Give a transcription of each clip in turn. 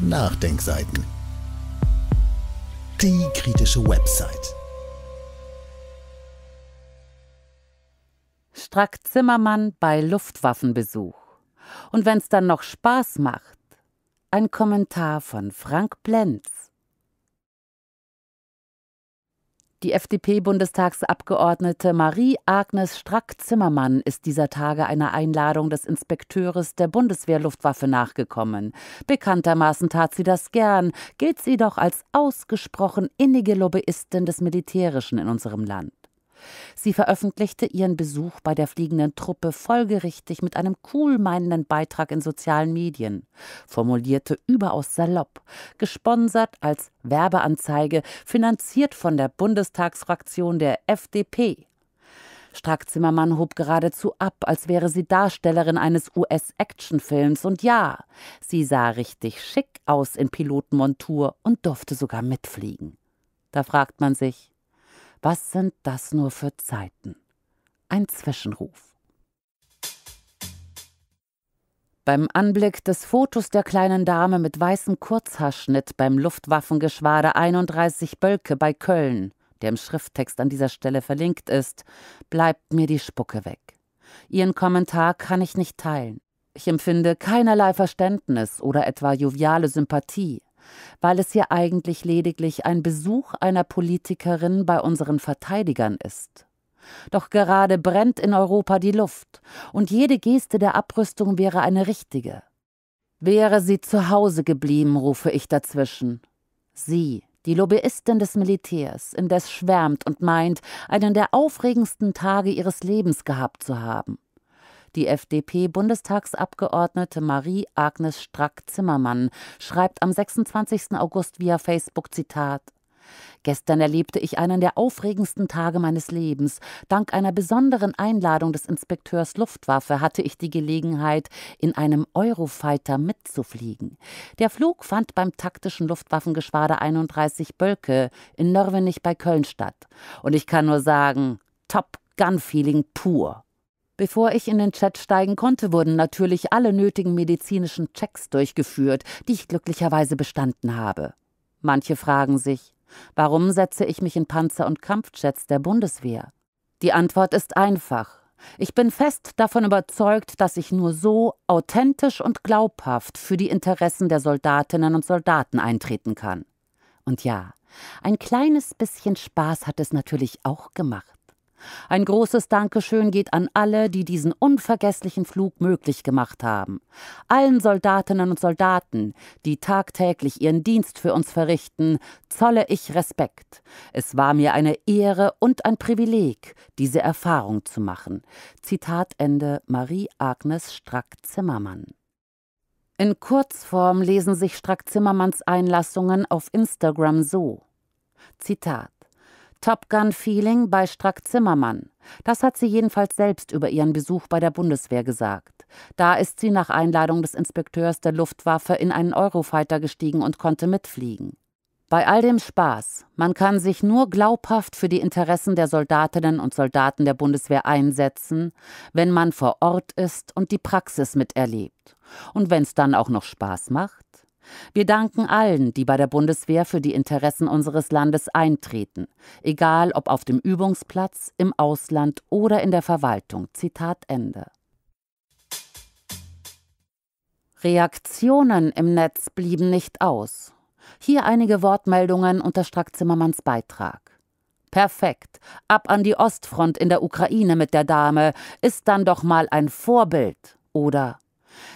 Nachdenkseiten. Die kritische Website. Strack Zimmermann bei Luftwaffenbesuch. Und wenn's dann noch Spaß macht, ein Kommentar von Frank Blenz. Die FDP-Bundestagsabgeordnete Marie-Agnes Strack-Zimmermann ist dieser Tage einer Einladung des Inspekteures der Bundeswehrluftwaffe nachgekommen. Bekanntermaßen tat sie das gern, gilt sie doch als ausgesprochen innige Lobbyistin des Militärischen in unserem Land. Sie veröffentlichte ihren Besuch bei der fliegenden Truppe folgerichtig mit einem coolmeinenden Beitrag in sozialen Medien, formulierte überaus salopp, gesponsert als Werbeanzeige, finanziert von der Bundestagsfraktion der FDP. Strackzimmermann hob geradezu ab, als wäre sie Darstellerin eines US-Actionfilms. Und ja, sie sah richtig schick aus in Pilotenmontur und durfte sogar mitfliegen. Da fragt man sich, was sind das nur für Zeiten? Ein Zwischenruf. Beim Anblick des Fotos der kleinen Dame mit weißem Kurzhaarschnitt beim Luftwaffengeschwader 31 Bölke bei Köln, der im Schrifttext an dieser Stelle verlinkt ist, bleibt mir die Spucke weg. Ihren Kommentar kann ich nicht teilen. Ich empfinde keinerlei Verständnis oder etwa joviale Sympathie weil es hier eigentlich lediglich ein Besuch einer Politikerin bei unseren Verteidigern ist. Doch gerade brennt in Europa die Luft, und jede Geste der Abrüstung wäre eine richtige. Wäre sie zu Hause geblieben, rufe ich dazwischen. Sie, die Lobbyistin des Militärs, indes schwärmt und meint, einen der aufregendsten Tage ihres Lebens gehabt zu haben. Die FDP-Bundestagsabgeordnete Marie-Agnes Strack-Zimmermann schreibt am 26. August via Facebook Zitat Gestern erlebte ich einen der aufregendsten Tage meines Lebens. Dank einer besonderen Einladung des Inspekteurs Luftwaffe hatte ich die Gelegenheit, in einem Eurofighter mitzufliegen. Der Flug fand beim taktischen Luftwaffengeschwader 31 Bölke in Nörvenich bei Köln statt. Und ich kann nur sagen, Top Gun-Feeling pur. Bevor ich in den Chat steigen konnte, wurden natürlich alle nötigen medizinischen Checks durchgeführt, die ich glücklicherweise bestanden habe. Manche fragen sich, warum setze ich mich in Panzer- und Kampfjets der Bundeswehr? Die Antwort ist einfach. Ich bin fest davon überzeugt, dass ich nur so authentisch und glaubhaft für die Interessen der Soldatinnen und Soldaten eintreten kann. Und ja, ein kleines bisschen Spaß hat es natürlich auch gemacht. Ein großes Dankeschön geht an alle, die diesen unvergesslichen Flug möglich gemacht haben. Allen Soldatinnen und Soldaten, die tagtäglich ihren Dienst für uns verrichten, zolle ich Respekt. Es war mir eine Ehre und ein Privileg, diese Erfahrung zu machen. Zitat Ende Marie-Agnes Strack-Zimmermann. In Kurzform lesen sich Strack-Zimmermanns Einlassungen auf Instagram so: Zitat Top Gun-Feeling bei Strack Zimmermann. Das hat sie jedenfalls selbst über ihren Besuch bei der Bundeswehr gesagt. Da ist sie nach Einladung des Inspekteurs der Luftwaffe in einen Eurofighter gestiegen und konnte mitfliegen. Bei all dem Spaß, man kann sich nur glaubhaft für die Interessen der Soldatinnen und Soldaten der Bundeswehr einsetzen, wenn man vor Ort ist und die Praxis miterlebt. Und wenn es dann auch noch Spaß macht? Wir danken allen, die bei der Bundeswehr für die Interessen unseres Landes eintreten, egal ob auf dem Übungsplatz, im Ausland oder in der Verwaltung. Zitat Ende. Reaktionen im Netz blieben nicht aus. Hier einige Wortmeldungen unter Strack-Zimmermanns Beitrag. Perfekt. Ab an die Ostfront in der Ukraine mit der Dame. Ist dann doch mal ein Vorbild. Oder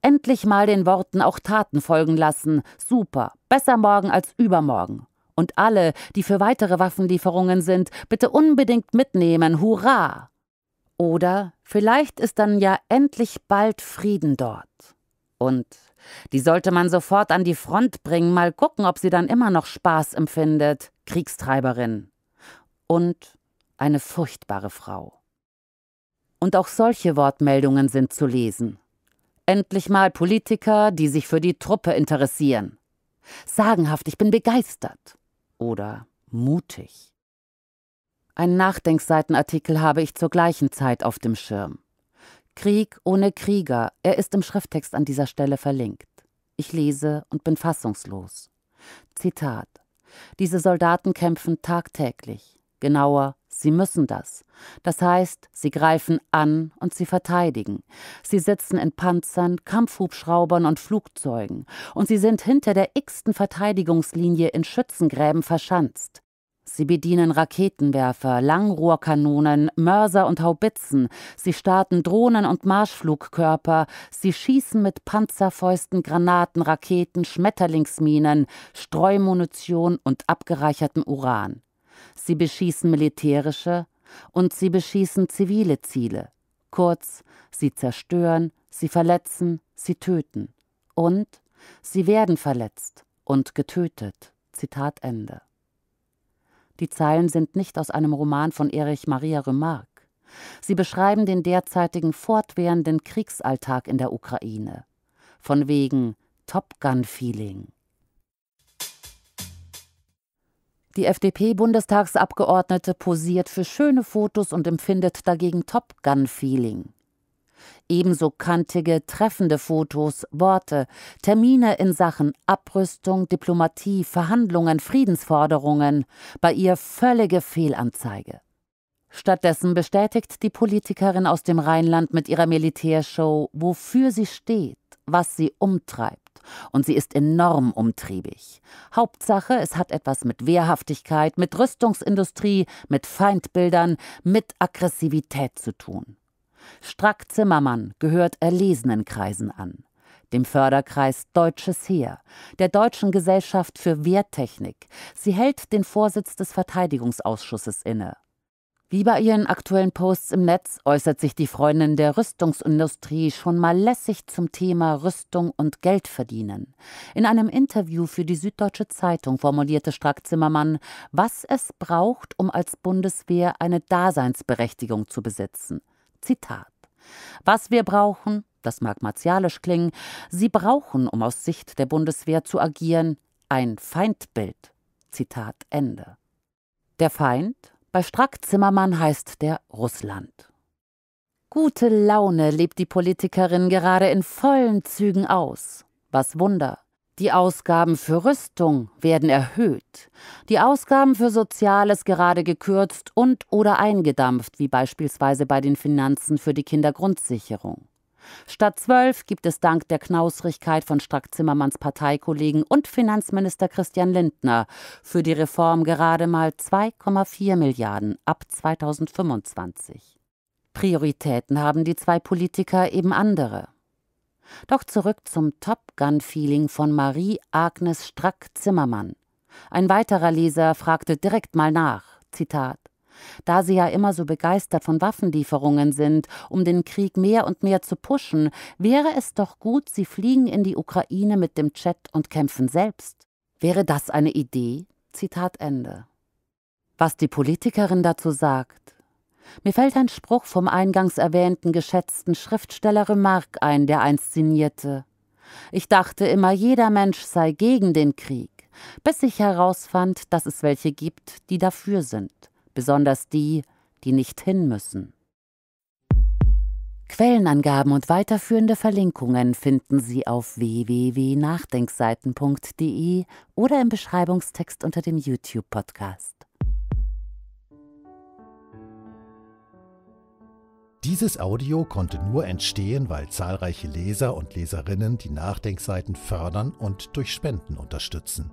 Endlich mal den Worten auch Taten folgen lassen. Super. Besser morgen als übermorgen. Und alle, die für weitere Waffenlieferungen sind, bitte unbedingt mitnehmen. Hurra! Oder vielleicht ist dann ja endlich bald Frieden dort. Und die sollte man sofort an die Front bringen, mal gucken, ob sie dann immer noch Spaß empfindet. Kriegstreiberin. Und eine furchtbare Frau. Und auch solche Wortmeldungen sind zu lesen endlich mal Politiker, die sich für die Truppe interessieren. Sagenhaft, ich bin begeistert. Oder mutig. Ein Nachdenkseitenartikel habe ich zur gleichen Zeit auf dem Schirm. Krieg ohne Krieger, er ist im Schrifttext an dieser Stelle verlinkt. Ich lese und bin fassungslos. Zitat. Diese Soldaten kämpfen tagtäglich, genauer Sie müssen das. Das heißt, sie greifen an und sie verteidigen. Sie sitzen in Panzern, Kampfhubschraubern und Flugzeugen. Und sie sind hinter der x-ten Verteidigungslinie in Schützengräben verschanzt. Sie bedienen Raketenwerfer, Langrohrkanonen, Mörser und Haubitzen. Sie starten Drohnen und Marschflugkörper. Sie schießen mit Panzerfäusten, Granaten, Raketen, Schmetterlingsminen, Streumunition und abgereichertem Uran sie beschießen militärische und sie beschießen zivile Ziele. Kurz, sie zerstören, sie verletzen, sie töten. Und sie werden verletzt und getötet. Zitat Ende. Die Zeilen sind nicht aus einem Roman von Erich Maria Remarque. Sie beschreiben den derzeitigen fortwährenden Kriegsalltag in der Ukraine. Von wegen Top Gun-Feeling. Die FDP-Bundestagsabgeordnete posiert für schöne Fotos und empfindet dagegen Top Gun-Feeling. Ebenso kantige, treffende Fotos, Worte, Termine in Sachen Abrüstung, Diplomatie, Verhandlungen, Friedensforderungen, bei ihr völlige Fehlanzeige. Stattdessen bestätigt die Politikerin aus dem Rheinland mit ihrer Militärshow, wofür sie steht, was sie umtreibt. Und sie ist enorm umtriebig. Hauptsache, es hat etwas mit Wehrhaftigkeit, mit Rüstungsindustrie, mit Feindbildern, mit Aggressivität zu tun. Strack Zimmermann gehört erlesenen Kreisen an dem Förderkreis Deutsches Heer, der Deutschen Gesellschaft für Wehrtechnik. Sie hält den Vorsitz des Verteidigungsausschusses inne. Wie bei ihren aktuellen Posts im Netz äußert sich die Freundin der Rüstungsindustrie schon mal lässig zum Thema Rüstung und Geld verdienen. In einem Interview für die Süddeutsche Zeitung formulierte Strack-Zimmermann, was es braucht, um als Bundeswehr eine Daseinsberechtigung zu besitzen. Zitat: Was wir brauchen, das mag martialisch klingen, sie brauchen, um aus Sicht der Bundeswehr zu agieren, ein Feindbild. Zitat Ende. Der Feind, bei Strack-Zimmermann heißt der Russland. Gute Laune lebt die Politikerin gerade in vollen Zügen aus. Was Wunder. Die Ausgaben für Rüstung werden erhöht, die Ausgaben für Soziales gerade gekürzt und oder eingedampft, wie beispielsweise bei den Finanzen für die Kindergrundsicherung. Statt zwölf gibt es dank der Knausrigkeit von Strack-Zimmermanns Parteikollegen und Finanzminister Christian Lindner für die Reform gerade mal 2,4 Milliarden ab 2025. Prioritäten haben die zwei Politiker eben andere. Doch zurück zum Top Gun-Feeling von Marie-Agnes Strack-Zimmermann. Ein weiterer Leser fragte direkt mal nach. Zitat. Da sie ja immer so begeistert von Waffenlieferungen sind, um den Krieg mehr und mehr zu pushen, wäre es doch gut, sie fliegen in die Ukraine mit dem Jet und kämpfen selbst. Wäre das eine Idee? Zitat Ende. Was die Politikerin dazu sagt. Mir fällt ein Spruch vom eingangs erwähnten geschätzten Schriftsteller Remarque ein, der einst signierte. Ich dachte immer, jeder Mensch sei gegen den Krieg, bis ich herausfand, dass es welche gibt, die dafür sind besonders die, die nicht hin müssen. Quellenangaben und weiterführende Verlinkungen finden Sie auf www.nachdenkseiten.de oder im Beschreibungstext unter dem YouTube-Podcast. Dieses Audio konnte nur entstehen, weil zahlreiche Leser und Leserinnen die Nachdenkseiten fördern und durch Spenden unterstützen.